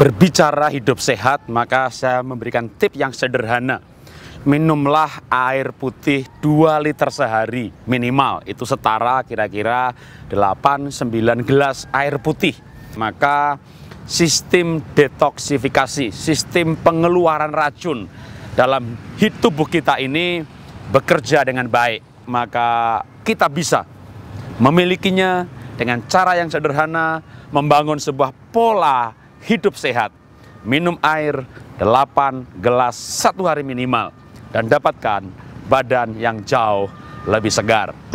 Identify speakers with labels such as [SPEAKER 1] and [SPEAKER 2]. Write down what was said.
[SPEAKER 1] Berbicara hidup sehat, maka saya memberikan tip yang sederhana. Minumlah air putih 2 liter sehari minimal. Itu setara kira-kira 8-9 gelas air putih. Maka sistem detoksifikasi, sistem pengeluaran racun dalam tubuh kita ini bekerja dengan baik. Maka kita bisa memilikinya dengan cara yang sederhana, membangun sebuah pola hidup sehat. Minum air 8 gelas satu hari minimal dan dapatkan badan yang jauh lebih segar.